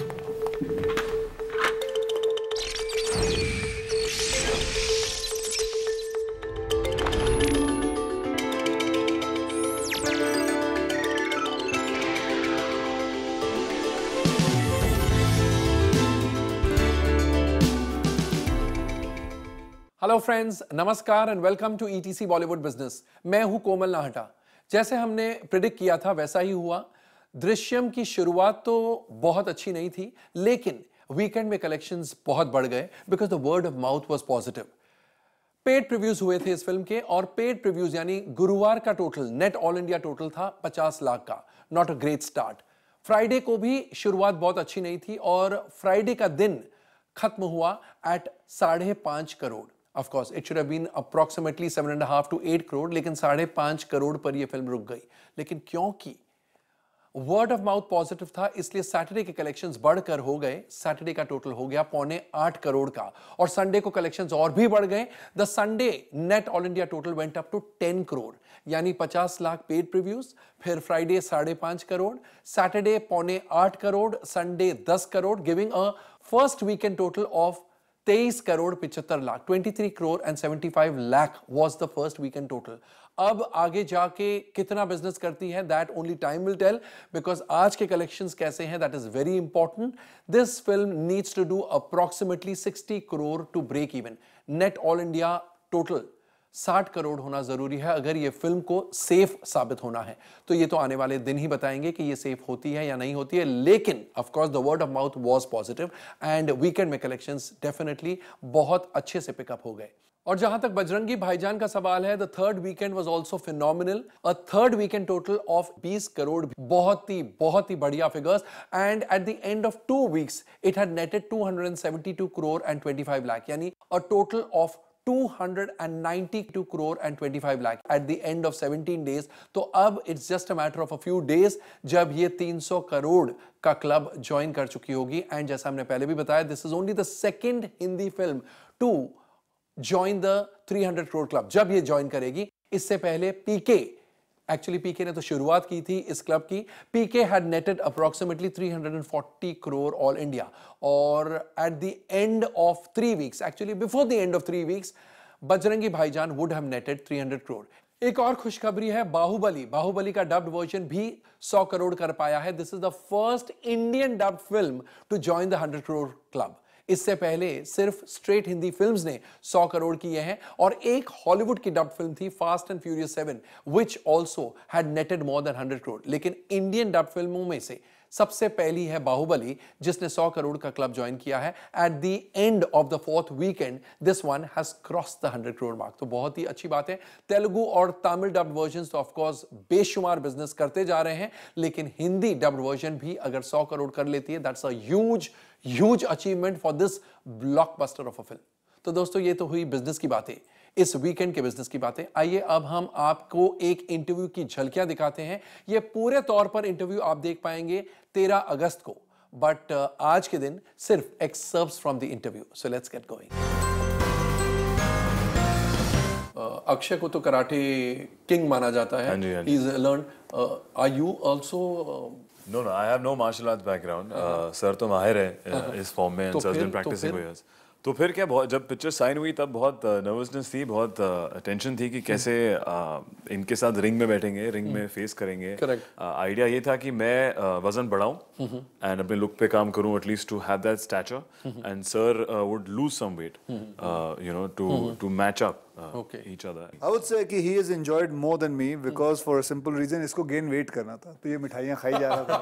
Hello friends नमस्कार and welcome to ETC Bollywood business मैं हूं कोमल नाहटा जैसे हमने प्रिडिक्ट किया था वैसा ही हुआ दृश्यम की शुरुआत तो बहुत अच्छी नहीं थी लेकिन वीकेंड में कलेक्शंस बहुत बढ़ गए because the word of mouth was positive paid previews हुए थे इस फिल्म के और पेड प्रीव्यूज यानी गुरुवार का total net all India total था 50 लाख का not a great start Friday को भी शुरुआत बहुत अच्छी नहीं थी और फ्राइडे का दिन खत्म हुआ एट साढ़े पांच crore of course it should been approximately seven and half to eight crore लेकिन साढ़े पांच करोड़ पर यह फिल्म रुक गई लेकिन क्योंकि वर्ड ऑफ माउथ पॉजिटिव था इसलिए सैटरडे के कलेक्शंस बढ़कर हो गए सैटरडे का टोटल हो गया पौने आठ करोड़ का और संडे को कलेक्शंस और भी बढ़ गए the Sunday net all India total went up to ten crore यानी पचास लाख पेड प्रीव्यूज फिर फ्राइडे साढ़े पांच करोड़ सैटरडे पौने आठ करोड़ संडे दस crore giving a first weekend total of तेईस करोड़ पिछहत्तर lakh twenty three crore and seventy five lakh was the first weekend total अब आगे जाके कितना बिजनेस करती है that only time will tell because आज के कलेक्शन कैसे हैं that is very important this film needs to do approximately sixty crore to break even net all India total साठ करोड़ होना जरूरी है अगर ये फिल्म को सेफ साबित होना है तो ये तो आने वाले दिन ही बताएंगे कि ये सेफ होती है या नहीं होती है लेकिन of course the word of mouth was positive and weekend में कलेक्शन डेफिनेटली बहुत अच्छे से पिकअप हो गए और जहां तक बजरंगी भाईजान का सवाल है the third weekend was also phenomenal a third weekend total of 20 crore बहुत ही बहुत ही बढ़िया figures and at the end of two weeks it had netted 272 crore and 25 lakh यानी a total of 292 crore and 25 lakh at the end of 17 days तो अब it's just a matter of a few days जब ये 300 करोड़ का क्लब ज्वाइन कर चुकी होगी and जैसा हमने पहले भी बताया this is only the second Hindi film to join the 300 crore club जब ये ज्वाइन करेगी इससे पहले पीके एक्चुअली पीके ने तो शुरुआत की थी इस क्लब की PK had netted approximately 340 crore all India और at the end of three weeks actually before the end of three weeks Bajrangi Bhaijaan would have नेटेड 300 crore एक और खुशखबरी है बाहुबली बाहुबली का डब्ड वर्जन भी 100 करोड़ कर पाया है this is the first Indian dubbed film to join the 100 crore club इससे पहले सिर्फ स्ट्रेट हिंदी फिल्म्स ने 100 करोड़ किए हैं और एक हॉलीवुड की डब फिल्म थी Fast and Furious seven which also had netted more than hundred crore लेकिन इंडियन डब फिल्मों में से सबसे पहली है बाहुबली जिसने 100 करोड़ का क्लब ज्वाइन किया है at the end of the fourth weekend this one has cross the hundred crore mark तो बहुत ही अच्छी बात है तेलुगु और तमिल डब्ड वर्जन तो ऑफकोर्स बेशुमार बिजनेस करते जा रहे हैं लेकिन हिंदी डब्ड वर्जन भी अगर सौ करोड़ कर लेती है that's a huge huge achievement for this blockbuster of a film तो दोस्तों ये तो हुई बिजनेस की बातें इस वीकेंड के बिजनेस की बातें आइए अब हम आपको एक इंटरव्यू की झलकियां दिखाते हैं ये पूरे तौर पर इंटरव्यू आप देख पाएंगे तेरह अगस्त को बट uh, आज के दिन सिर्फ excerpts from the interview so let's get going Akshay को तो कराटे किंग माना जाता है is learn are you also no no I have no martial arts background sir तो माहिर है हाँ, हाँ। इस फॉर्म में and has been practicing for years तो फिर क्या बहुत जब पिक्चर साइन हुई तब बहुत नर्वसनेस uh, थी बहुत टेंशन uh, थी कि कैसे आ, uh, इनके साथ रिंग में बैठेंगे रिंग में फेस हम्म। करेंगे आइडिया ये था कि मैं वजन बढ़ाऊं एंड हम्म। अपने लुक पे काम करूं at least to have that stature and sir would lose some weight you know to to match up uh, okay. each other. I would say that he has enjoyed more than me because hmm. for a simple reason इसको gain weight करना था तो ये मिठाइयाँ खाई जा रहा था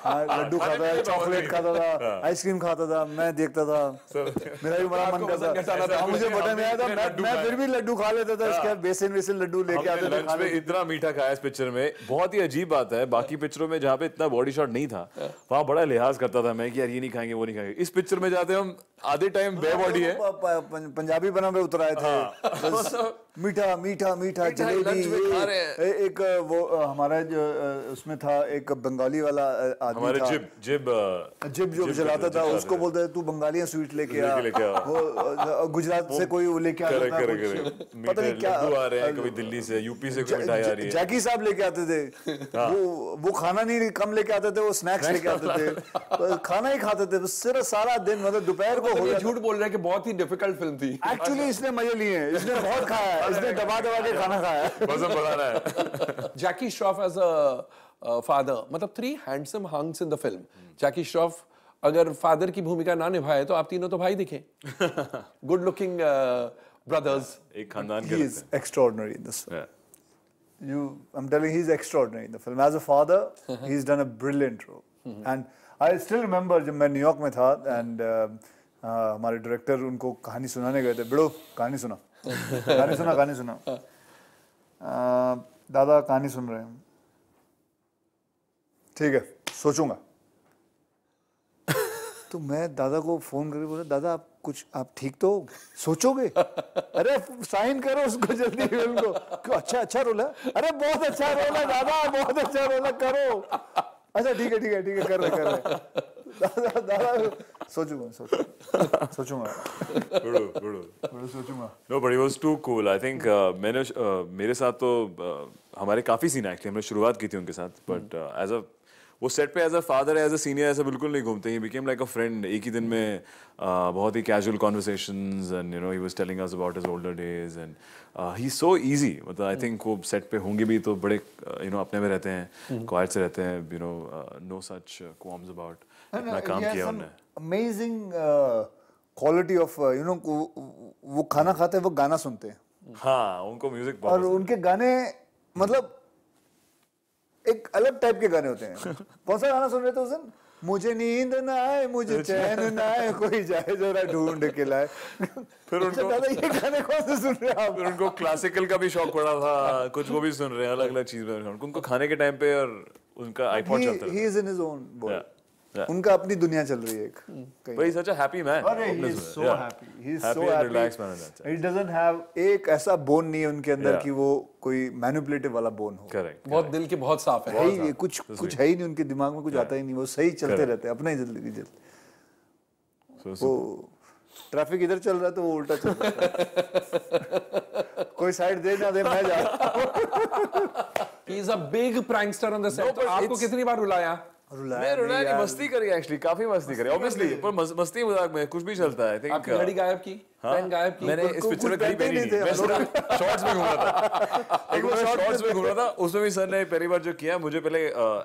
हाँ लड्डू खाता था चॉकलेट खाता था आइसक्रीम हाँ। खाता था मैं देखता था मेरा भी बड़ा मन करता था हाँ, मुझे बटन नहीं आया था मैं फिर भी लड्डू खा लेता था इसके हाँ। बेसन बेसन लड्डू लेके आते थे इतना मीठा खाया इस पिक्चर में बहुत ही अजीब बात है बाकी पिक्चरों में जहाँ पे इतना बॉडी शॉट नहीं था वहाँ बड़ा लिहाज करता था मैं कि यार ये नहीं खाएंगे वो नहीं खाएंगे इस पिक्चर में जाते हम आधे टाइम बे बॉडी है पंजाबी बना में उतर आए थे मीठा मीठा मीठा जलेबी एक वो हमारा जो उसमें था एक बंगाली वाला आदमी था जिब जिब जिब जो जलाता था उसको बोलते तू बंगाली स्वीट लेके आ वो गुजरात से कोई लेके आ रहा था पता नहीं क्या आ रहे हैं कभी दिल्ली से यूपी से कोई मिठाई आ रही है जैकी साहब लेके आते थे हाँ। वो वो खाना नहीं कम लेके आते थे वो स्नैक्स लेके आते थे तो खाना ही खाते थे तो सिर्फ सारा दिन मतलब दोपहर को झूठ बोल रहे हैं कि बहुत ही डिफिकल्ट फिल्म थी एक्चुअली इसने मजे लिए हैं इसने बहुत खाया है इसने दबा दबा के खाना खाया है वजन बढ़ाना है Jackie Shroff as a father मतलब three handsome hunks in the film Jackie Shroff अगर फादर की भूमिका ना निभाए तो आप तीनों तो भाई दिखे गुड लुकिंग ब्रदर्स एक खानदान के is extraordinary in this you I am telling he is in in the film as a father he is done a brilliant role and I still remember जब मैं न्यूयॉर्क में था and uh, uh, हमारे director उनको कहानी सुनाने गए थे बड़ो कहानी सुना गाने सुना गाने सुना हाँ। दादा कहानी सुन रहे हैं ठीक है सोचूंगा तो मैं दादा को फोन करके बोला दादा आप कुछ आप ठीक तो सोचोगे अरे साइन करो उसको जल्दी फिल्म को क्यों अच्छा अच्छा रोला अरे बहुत अच्छा रोला दादा बहुत अच्छा रोला करो अच्छा ठीक है ठीक है ठीक है कर रहे कर रहे 나라 나라 소중한 소중 소중한 गुरु गुरु बड़ा सोचूंगा no but he was too cool I think मैंने मेरे साथ तो uh, हमारे काफ़ी सीन एक्चुअली हमने शुरुआत की थी उनके साथ बट एज अ वो सेट पे as a father as a senior ऐसा बिल्कुल नहीं घूमते he became like a friend एक ही दिन में uh, बहुत ही casual conversations and you know he was telling us about his older days and he so easy मतलब आई थिंक hmm. वो सेट पे होंगे भी तो बड़े यू uh, नो अपने में रहते हैं क्वाइट hmm. से रहते हैं you know no such comes about इतना uh, काम किया उन्होंने amazing quality of you know वो खाना खाते हैं वो गाना सुनते हैं हाँ उनको म्यूजिक और उनके गाने मतलब एक अलग टाइप के गाने होते हैं कौन सा गाना सुन रहे थे उस दिन मुझे नींद ना आए मुझे अच्छा। चैन ना आए कोई जाए जरा ढूंढ के लाए फिर उनको दादा ये गाने कौन से सुन रहे हैं आप फिर उनको क्लासिकल का भी शौक पड़ा था कुछ वो भी सुन रहे हैं अलग अलग चीज में उनको खाने के टाइम पे और उनका आईपॉड चलता he is in his own world उनका अपनी दुनिया चल रही है एक hmm. but he's such a happy अरे he is एक ऐसा बोन नहीं है उनके अंदर yeah. कि वो कोई मैनिपुलेटिव वाला बोन हो करेक्ट बहुत दिल के बहुत साफ है कुछ कुछ है ही नहीं उनके दिमाग में कुछ आता ही नहीं वो सही चलते रहते अपना ही जल्दी जल्दी वो ट्रैफिक इधर चल रहा है तो वो उल्टा चल रहा है कोई साइड दे ना दे मैं जा he is a big prankster on the set आपको कितनी बार बुलाया रुलाया नहीं मस्ती करी एक्चुअली काफी मस्ती करी ऑब्वियसली पर मस्ती मजाक में कुछ भी चलता है आपकी घड़ी गायब की हाँ, मैंने इस पिक्चर में कहीं पहनी नहीं मैं शॉर्ट्स तो में घूम रहा था एक बार शॉर्ट्स में घूम रहा था उसमें भी सर ने पहली बार जो किया मुझे पहले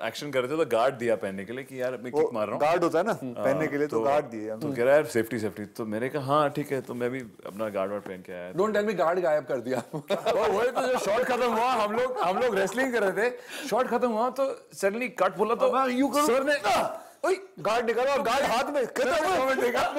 एक्शन करते तो गार्ड दिया पहनने के लिए कि यार मैं किक मार रहा हूँ गार्ड होता है ना हाँ, पहनने के लिए तो गार्ड तो दिए तो कह रहा है सेफ्टी सेफ्टी तो मैंने कहा हाँ ठीक है तो मैं भी अपना गार्ड वार्ड पहन के आया डोंट टेल मी गार्ड गायब कर दिया वही तो जब शॉट खत्म हुआ हम लोग हम लोग रेसलिंग कर रहे थे शॉर्ट खत्म हुआ तो सडनली कट बोला तो सर ने हाँ। गार्ड निकालो और गार्ड हाथ में खत्म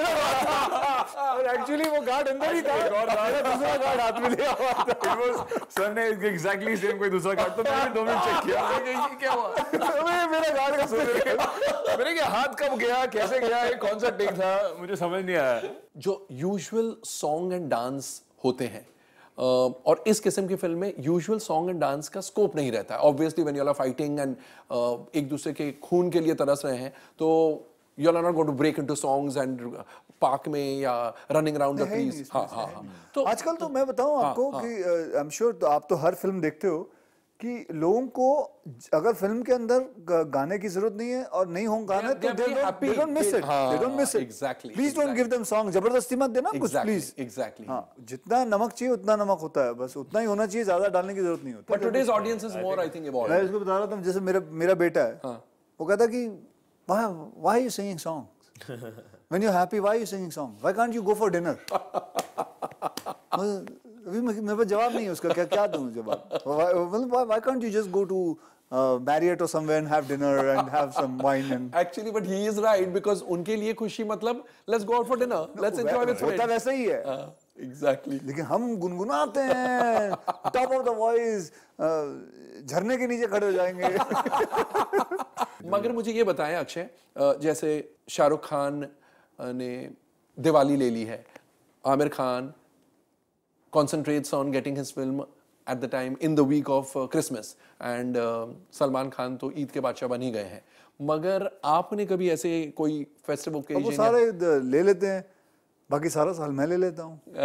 और एक्चुअली वो गार्ड अंदर ही था और दूसरा गार्ड हाथ में लिया हुआ था सर ने एग्जैक्टली सेम कोई दूसरा गार्ड तो मैंने दो मिनट चेक किया क्या हुआ मेरा गार्ड का सुन मेरे के हाथ कब गया कैसे गया ये कौन सा टेक था मुझे समझ नहीं आया जो यूजुअल सॉन्ग एंड डांस होते हैं और इस किस्म की फिल्म में यूजुअल सॉन्ग एंड डांस का स्कोप नहीं रहता है obviously when you are fighting and एक दूसरे के खून के लिए तरस रहे हैं तो you are not going to break into songs and park में या रनिंग अराउंड द तो आजकल तो मैं बताऊँ आपको हाँ, हाँ। कि आई एम श्योर आप तो हर फिल्म देखते हो कि लोगों को अगर फिल्म के अंदर गाने की जरूरत नहीं है और नहीं होंगे गाने तो दे दो they don't miss it they don't miss it exactly please don't give them song जबरदस्ती मत देना कुछ प्लीज एग्जैक्टली exactly. हाँ, जितना नमक चाहिए उतना नमक होता है बस उतना ही होना चाहिए ज्यादा डालने की जरूरत नहीं होती but today's audience is more I think about मैं इसको बता रहा था जैसे मेरा मेरा बेटा है हाँ। वो कहता कि why why you singing songs when you happy why you singing song why can't you go for dinner अभी मेरे पास जवाब नहीं है उसका क्या क्या दूं जवाब मतलब why can't you just go to Marriott और somewhere and have dinner and have some wine and actually but he is right because उनके लिए खुशी मतलब let's go out for dinner let's enjoy with friends होता वैसा ही है uh. हाँ, exactly लेकिन हम गुनगुनाते हैं टॉप ऑफ द वॉइस झरने के नीचे खड़े हो जाएंगे मगर मुझे ये बताएं अक्षय uh, जैसे शाहरुख खान uh, ने दिवाली ले ली है Aamir Khan concentrates on getting his film at the time in the week of uh, Christmas and uh, Salman Khan तो ईद के बादशाह बन ही गए हैं मगर आपने कभी ऐसे कोई फेस्टिवल के वो सारे ले लेते हैं बाकी सारा साल मैं ले लेता हूँ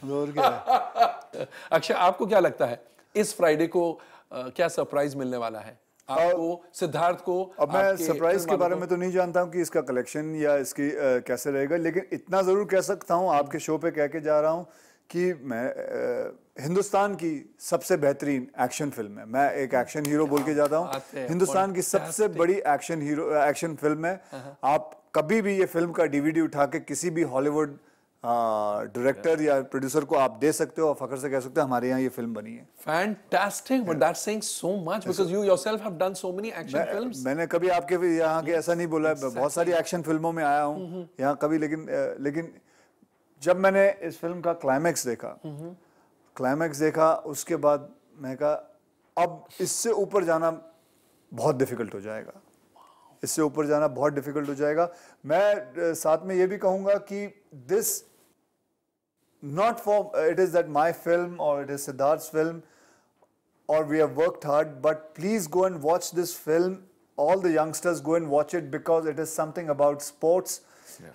तो और क्या अक्षय अच्छा, आपको क्या लगता है इस फ्राइडे को आ, क्या सरप्राइज मिलने वाला है आपको सिद्धार्थ को अब मैं सरप्राइज के बारे में तो नहीं जानता हूँ कि इसका कलेक्शन या इसकी आ, कैसे रहेगा लेकिन इतना ज़रूर कह सकता हूँ आपके शो पे कह के जा रहा हूँ कि मैं हिंदुस्तान की सबसे बेहतरीन एक्शन फिल्म है मैं एक एक्शन हीरो बोल के जाता हूँ हिंदुस्तान की सबसे बड़ी एक्शन हीरो एक्शन फिल्म है हाँ, हाँ। आप कभी भी ये फिल्म का डीवीडी उठा के किसी भी हॉलीवुड डायरेक्टर या प्रोड्यूसर को आप दे सकते हो और फखर से कह सकते हो हमारे यहाँ ये फिल्म बनी है fantastic but that saying so much because you yourself have done so many action films मैंने कभी आपके यहाँ के ऐसा नहीं बोला exactly. बहुत सारी एक्शन फिल्मों में आया हूँ mm-hmm. यहाँ कभी लेकिन लेकिन जब मैंने इस फिल्म का क्लाइमैक्स देखा क्लाइमैक्स देखा उसके बाद मैं कहा अब इससे ऊपर जाना बहुत डिफिकल्ट हो जाएगा इससे ऊपर जाना बहुत डिफिकल्ट हो जाएगा मैं साथ में ये भी कहूँगा कि this not for it is that my film और इट इज़ सिद्धार्थ फिल्म और we have worked hard but please go and watch this film all the youngsters go and watch it because it is something about sports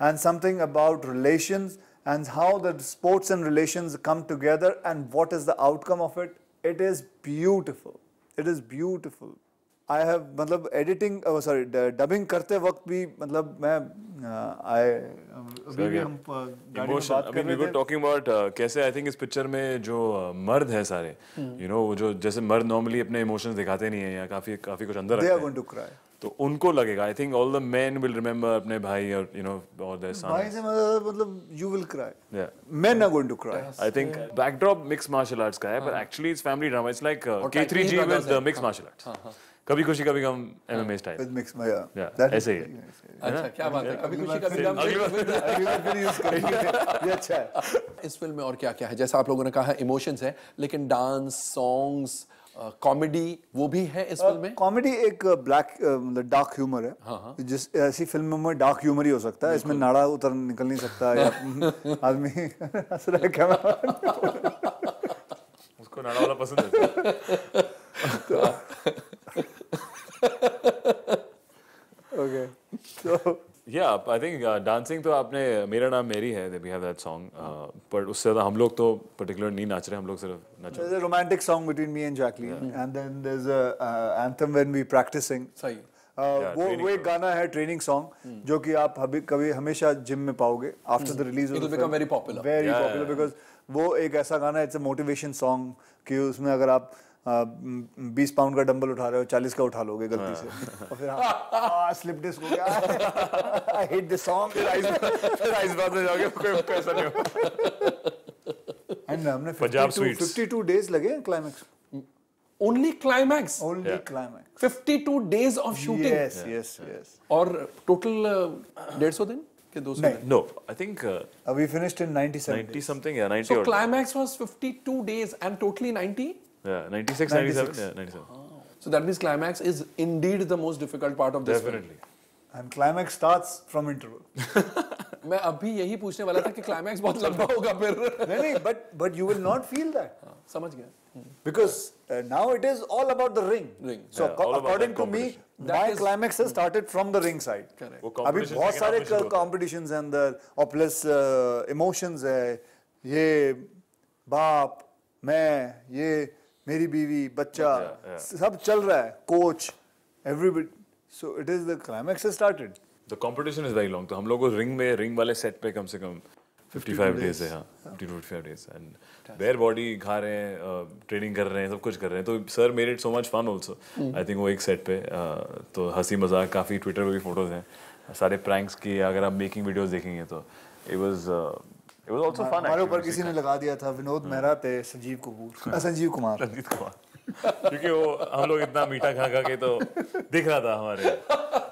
and something about about and how the sports and relations come together and what is the outcome of it. It is beautiful. It is beautiful. I have मतलब editing sorry dubbing करते वक्त भी मतलब मैं आई अभी भी हम गाड़ी में बात कर रहे थे टॉकिंग अबाउट कैसे आई थिंक इस पिक्चर में जो मर्द है सारे यू नो जो जैसे मर्द नॉर्मली अपने इमोशंस दिखाते नहीं है या काफी काफी कुछ अंदर रखते हैं तो उनको लगेगा I think all the men will remember अपने भाई और यू नो और देयर सन भाई से मतलब मतलब यू विल क्राई या men are going to cry I think backdrop mix martial arts का है but actually it's family drama it's like K3G with the mix martial arts Kabhi Khushi Kabhi Gham MMA style with mix my या ऐसे ही अच्छा क्या बात है कभी खुशी कभी गम अगली बार अगली बार फिर यूज ये अच्छा है इस फिल्म में और क्या क्या है जैसा आप लोगों ने कहा है इमोशंस है लेकिन डांस सॉन्ग्स कॉमेडी वो भी है इस uh, फिल्म में कॉमेडी एक ब्लैक uh, uh, मतलब डार्क ह्यूमर है हाँ, हाँ। जिस ऐसी फिल्म में डार्क ह्यूमर ही हो सकता है इसमें नाड़ा उतर निकल नहीं सकता या आदमी हंस रहा है कैमरा उसको नाड़ा वाला पसंद है तो so yeah, I think uh, dancing to aapne mera naam meri hai that we have that song uh, but उससे ज़्यादा hum log to particular nahi nach rahe hum log sirf nach rahe There's a romantic song between me and Jacqueline yeah. and then there's a uh, anthem when we practicing. sahi Uh, yeah, वो वो एक गाना है training song जो कि आप hobby कभी हमेशा जिम में पाओगे after the release it become very popular very popular because वो एक ऐसा गाना है इट्स अ मोटिवेशन सॉन्ग कि उसमें अगर आप बीस पाउंड का डंबल उठा रहे हो चालीस का उठा लोगे गलती से हाँ। और फिर स्लिप डिस्क हो गया हिट दिस सॉन्ग फिर आइस बात में जाओगे कोई पैसा नहीं एंड हमने 52 52 डेज लगे climax only climax only climax 52 days of shooting yes yes yes और टोटल 150 uh, दिन के 200 दिन no I think we finished 97 90 something या 90 so climax was 52 days and totally 90 So that means climax is indeed the most difficult part of this Definitely. film. And climax starts from interval. मैं अभी यही पूछने वाला था कि climax बहुत लंबा होगा फिर नहीं नहीं but but you will not feel that समझ गया because now it is all about the ring ring so according to me my climax has started from the ring side अभी बहुत सारे कॉम्पिटिशंस हैं अंदर और प्लस इमोशंस है ये बाप मैं ये मेरी बीवी बच्चा yeah, yeah. सब चल रहा है coach everybody so it is the climax started the competition is very long तो हम लोग रिंग में रिंग वाले सेट पे कम से कम 55 डेज है हां 55 डेज एंड बेयर बॉडी खा रहे हैं ट्रेनिंग कर रहे हैं सब कुछ कर रहे हैं तो sir made it so much fun also I think वो एक सेट पे तो हंसी मजाक काफ़ी ट्विटर पे भी फोटोज हैं सारे प्रैंक्स की अगर आप मेकिंग वीडियोस देखेंगे तो it was It was also fun. हमारे ऊपर किसी ने लगा दिया था विनोद हाँ। मेहरा थे संजीव कपूर हाँ। संजीव कुमार संजीव कुमार क्योंकि वो हम लोग इतना मीठा खा खा के तो दिख रहा था हमारे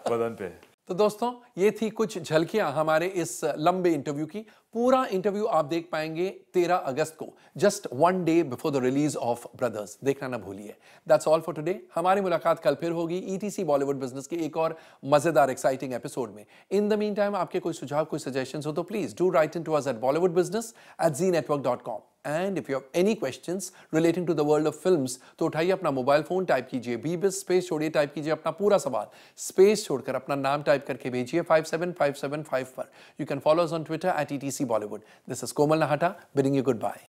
बदन पे तो दोस्तों ये थी कुछ झलकियां हमारे इस लंबे इंटरव्यू की पूरा इंटरव्यू आप देख पाएंगे 13 अगस्त को just one day before the release of Brothers देखना ना भूलिए दैट्स ऑल फॉर टुडे हमारी मुलाकात कल फिर होगी ईटीसी बॉलीवुड बिजनेस के एक और मजेदार एक्साइटिंग एपिसोड में इन द मीन टाइम आपके कोई सुझाव कोई सजेशन हो तो please do write in to us at Bollywood business at Zee network dot com and if you have any question relating to the world of film तो उठाइए अपना मोबाइल फोन टाइप कीजिए बी स्पेस छोड़िए type कीजिए अपना पूरा सवाल space छोड़कर अपना नाम टाइप करके भेजिए five seven five seven five पर you can follows on Twitter at E T C Bollywood this is Komal Nahta bring you good bye